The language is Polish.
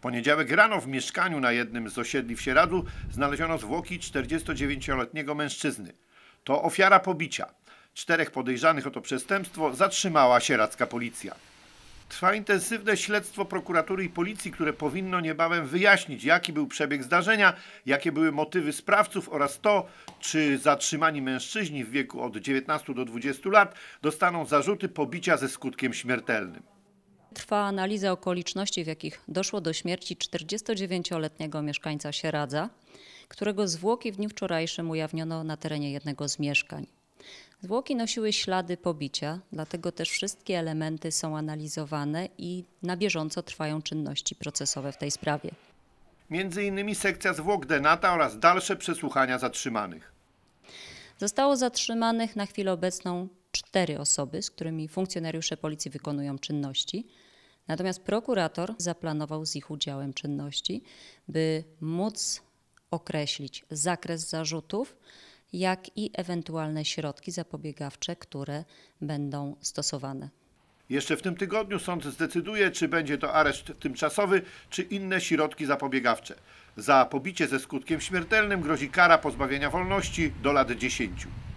poniedziałek rano w mieszkaniu na jednym z osiedli w Sieradu znaleziono zwłoki 49-letniego mężczyzny. To ofiara pobicia. Czterech podejrzanych o to przestępstwo zatrzymała sieradzka policja. Trwa intensywne śledztwo prokuratury i policji, które powinno niebawem wyjaśnić, jaki był przebieg zdarzenia, jakie były motywy sprawców oraz to, czy zatrzymani mężczyźni w wieku od 19 do 20 lat dostaną zarzuty pobicia ze skutkiem śmiertelnym. Trwa analiza okoliczności, w jakich doszło do śmierci 49-letniego mieszkańca Sieradza, którego zwłoki w dniu wczorajszym ujawniono na terenie jednego z mieszkań. Zwłoki nosiły ślady pobicia, dlatego też wszystkie elementy są analizowane i na bieżąco trwają czynności procesowe w tej sprawie. Między innymi sekcja zwłok Denata oraz dalsze przesłuchania zatrzymanych. Zostało zatrzymanych na chwilę obecną cztery osoby, z którymi funkcjonariusze policji wykonują czynności. Natomiast prokurator zaplanował z ich udziałem czynności, by móc określić zakres zarzutów, jak i ewentualne środki zapobiegawcze, które będą stosowane. Jeszcze w tym tygodniu sąd zdecyduje, czy będzie to areszt tymczasowy, czy inne środki zapobiegawcze. Za pobicie ze skutkiem śmiertelnym grozi kara pozbawienia wolności do lat 10.